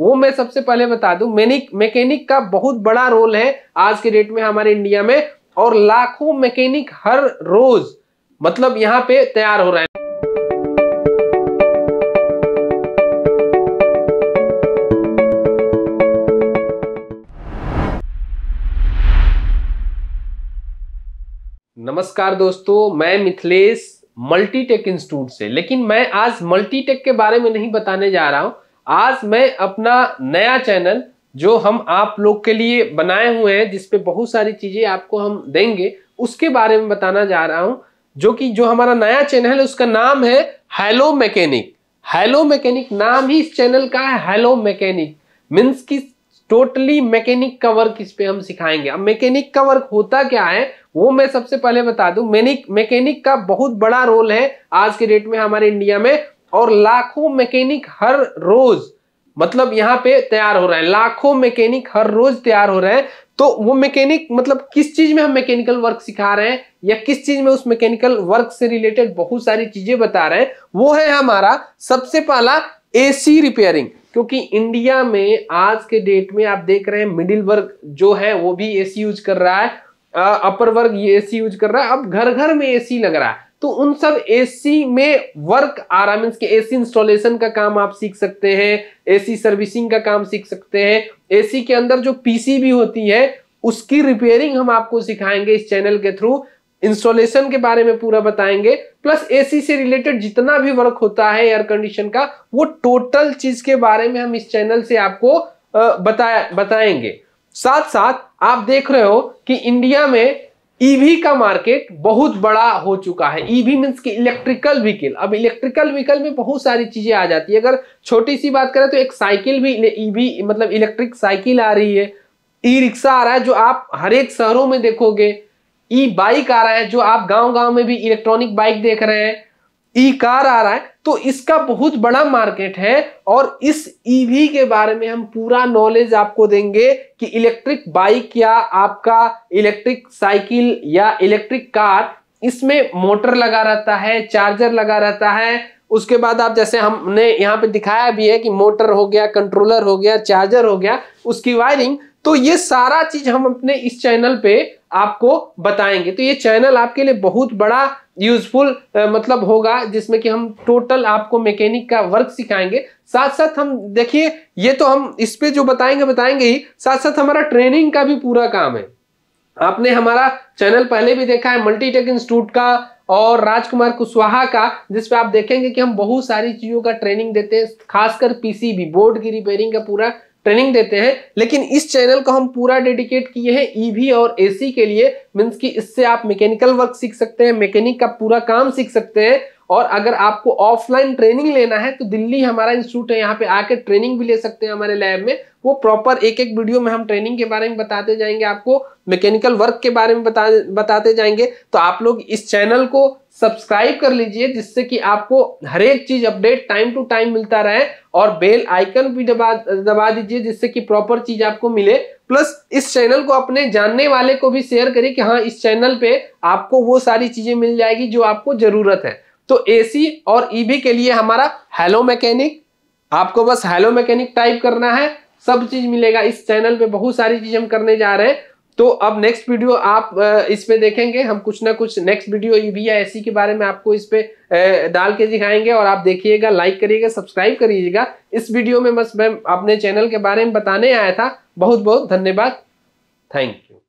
वो मैं सबसे पहले बता दू मैनिक मैकेनिक का बहुत बड़ा रोल है आज के डेट में हमारे इंडिया में और लाखों मैकेनिक हर रोज मतलब यहाँ पे तैयार हो रहे हैं नमस्कार दोस्तों मैं मिथिलेश मल्टीटेक इंस्टीट्यूट से लेकिन मैं आज मल्टीटेक के बारे में नहीं बताने जा रहा हूं आज मैं अपना नया चैनल जो हम आप लोग के लिए बनाए हुए हैं जिसपे बहुत सारी चीज़ें आपको हम देंगे उसके बारे में बताना जा रहा हूं जो कि जो हमारा नया चैनल है उसका नाम है हेलो मैकेनिक हेलो मैकेनिक नाम ही इस चैनल का है हेलो मैकेनिक मीन्स की टोटली मैकेनिक का वर्क इस पे हम सिखाएंगे अब मैकेनिक का वर्क होता क्या है वो मैं सबसे पहले बता दूं मैनिक मैकेनिक का बहुत बड़ा रोल है आज के डेट में हमारे इंडिया में और लाखों मैकेनिक हर रोज मतलब यहाँ पे तैयार हो रहे हैं लाखों मैकेनिक हर रोज तैयार हो रहे हैं तो वो मैकेनिक मतलब किस चीज में हम मैकेनिकल वर्क सिखा रहे हैं या किस चीज में उस मैकेनिकल वर्क से रिलेटेड बहुत सारी चीजें बता रहे हैं वो है हमारा सबसे पहला एसी रिपेयरिंग क्योंकि इंडिया में आज के डेट में आप देख रहे हैं मिडिल वर्ग जो है वो भी एसी यूज कर रहा है अपर वर्ग ये एसी यूज कर रहा है अब घर घर में एसी लग रहा है तो उन सब एसी में वर्क आ रहा है ए एसी इंस्टॉलेशन का काम आप सीख सकते हैं एसी सर्विसिंग का काम सीख सकते हैं एसी के अंदर जो पीसीबी होती है उसकी रिपेयरिंग हम आपको सिखाएंगे इस चैनल के थ्रू इंस्टॉलेशन के बारे में पूरा बताएंगे प्लस एसी से रिलेटेड जितना भी वर्क होता है एयर कंडीशन का वो टोटल चीज के बारे में हम इस चैनल से आपको बताया बताएंगे साथ साथ आप देख रहे हो कि इंडिया में ईवी e का मार्केट बहुत बड़ा हो चुका है ईवी मीन्स की इलेक्ट्रिकल व्हीकल अब इलेक्ट्रिकल व्हीकल में बहुत सारी चीजें आ जाती है अगर छोटी सी बात करें तो एक साइकिल भी ईवी e मतलब इलेक्ट्रिक साइकिल आ रही है ई रिक्शा आ रहा है जो आप हर एक शहरों में देखोगे ई e बाइक आ रहा है जो आप गांव गांव में भी इलेक्ट्रॉनिक बाइक देख रहे हैं ई कार आ रहा है तो इसका बहुत बड़ा मार्केट है और इस ईवी e के बारे में हम पूरा नॉलेज आपको देंगे कि इलेक्ट्रिक बाइक या आपका इलेक्ट्रिक साइकिल या इलेक्ट्रिक कार इसमें मोटर लगा रहता है चार्जर लगा रहता है उसके बाद आप जैसे हमने यहाँ पे दिखाया भी है कि मोटर हो गया कंट्रोलर हो गया चार्जर हो गया उसकी वायरिंग तो ये सारा चीज हम अपने इस चैनल पे आपको बताएंगे तो ये चैनल आपके लिए बहुत बड़ा यूजफुल मतलब होगा जिसमें कि हम टोटल आपको मैकेनिक का वर्क सिखाएंगे साथ साथ हम देखिए ये तो हम इस पर जो बताएंगे बताएंगे ही साथ साथ हमारा ट्रेनिंग का भी पूरा काम है आपने हमारा चैनल पहले भी देखा है मल्टीटेक इंस्टीट्यूट का और राजकुमार कुशवाहा का जिसपे आप देखेंगे कि हम बहुत सारी चीज़ों का ट्रेनिंग देते हैं खासकर पीसीबी बोर्ड की रिपेयरिंग का पूरा ट्रेनिंग देते हैं लेकिन इस चैनल को हम पूरा डेडिकेट किए हैं ईवी e और एसी के लिए मीन्स कि इससे आप मैकेनिकल वर्क सीख सकते हैं मैकेनिक का पूरा काम सीख सकते हैं और अगर आपको ऑफलाइन ट्रेनिंग लेना है तो दिल्ली हमारा इंस्टीट्यूट है यहाँ पे आके ट्रेनिंग भी ले सकते हैं हमारे लैब में वो प्रॉपर एक एक वीडियो में हम ट्रेनिंग के बारे में बताते जाएंगे आपको मैकेनिकल वर्क के बारे में बता बताते जाएंगे तो आप लोग इस चैनल को सब्सक्राइब कर लीजिए जिससे कि आपको हर एक चीज अपडेट टाइम टू टाइम मिलता रहे और बेल आइकन भी दबा दबा दीजिए जिससे कि प्रॉपर चीज आपको मिले प्लस इस चैनल को अपने जानने वाले को भी शेयर करें कि हाँ इस चैनल पे आपको वो सारी चीजें मिल जाएगी जो आपको जरूरत है तो एसी और ईबी e के लिए हमारा हेलो मैकेनिक आपको बस हेलो मैकेनिक टाइप करना है सब चीज मिलेगा इस चैनल पे बहुत सारी चीज हम करने जा रहे हैं तो अब नेक्स्ट वीडियो आप इस पे देखेंगे हम कुछ ना कुछ नेक्स्ट वीडियो ईवी या एसी के बारे में आपको इस पे डाल के दिखाएंगे और आप देखिएगा लाइक करिएगा सब्सक्राइब करिएगा इस वीडियो में बस मैं अपने चैनल के बारे में बताने आया था बहुत बहुत धन्यवाद थैंक यू